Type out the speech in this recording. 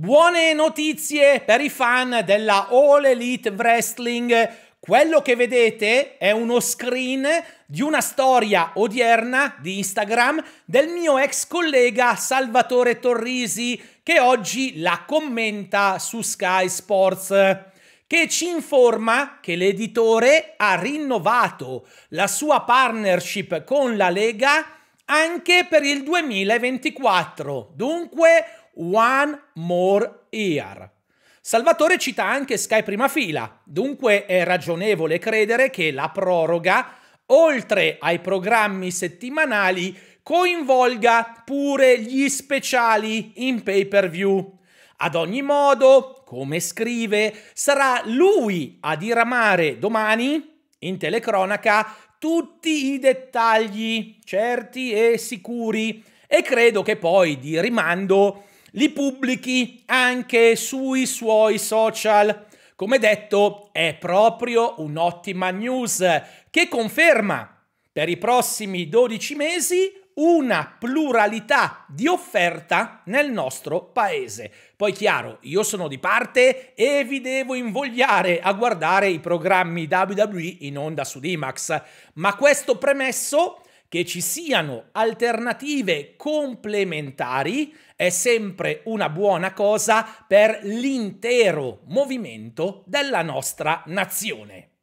Buone notizie per i fan della All Elite Wrestling. Quello che vedete è uno screen di una storia odierna di Instagram del mio ex collega Salvatore Torrisi che oggi la commenta su Sky Sports che ci informa che l'editore ha rinnovato la sua partnership con la Lega anche per il 2024. Dunque One More Year. Salvatore cita anche Sky Prima Fila, dunque è ragionevole credere che la proroga, oltre ai programmi settimanali, coinvolga pure gli speciali in pay per view. Ad ogni modo, come scrive, sarà lui a diramare domani, in telecronaca, tutti i dettagli, certi e sicuri, e credo che poi di rimando li pubblichi anche sui suoi social. Come detto, è proprio un'ottima news che conferma per i prossimi 12 mesi una pluralità di offerta nel nostro paese. Poi chiaro, io sono di parte e vi devo invogliare a guardare i programmi WWE in onda su Dimax, ma questo premesso che ci siano alternative complementari è sempre una buona cosa per l'intero movimento della nostra nazione.